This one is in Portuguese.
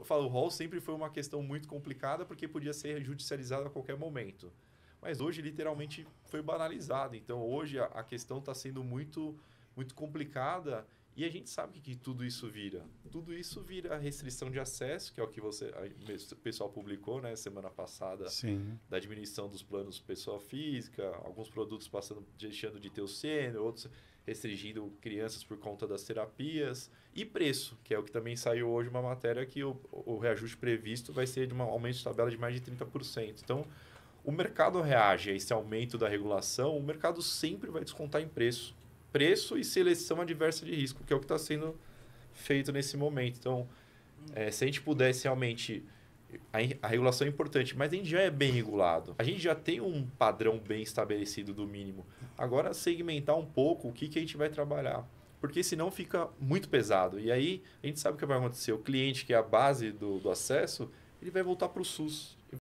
Falo, o rol sempre foi uma questão muito complicada porque podia ser judicializado a qualquer momento. Mas hoje, literalmente, foi banalizado. Então, hoje, a, a questão está sendo muito, muito complicada e a gente sabe que, que tudo isso vira. Tudo isso vira restrição de acesso, que é o que você, a, o pessoal publicou né, semana passada, Sim. da diminuição dos planos pessoal física, alguns produtos passando, deixando de ter o sênior, outros restringindo crianças por conta das terapias e preço, que é o que também saiu hoje uma matéria que o, o reajuste previsto vai ser de um aumento de tabela de mais de 30%. Então, o mercado reage a esse aumento da regulação, o mercado sempre vai descontar em preço. Preço e seleção adversa de risco, que é o que está sendo feito nesse momento. Então, é, se a gente pudesse realmente a, regulação é importante, mas a gente já é bem regulado. A gente já tem um padrão bem estabelecido do mínimo. Agora, segmentar um pouco o que, que a gente vai trabalhar. Porque senão fica muito pesado. E aí, a gente sabe o que vai acontecer. O cliente, que é a base do, do acesso, ele vai voltar para o SUS.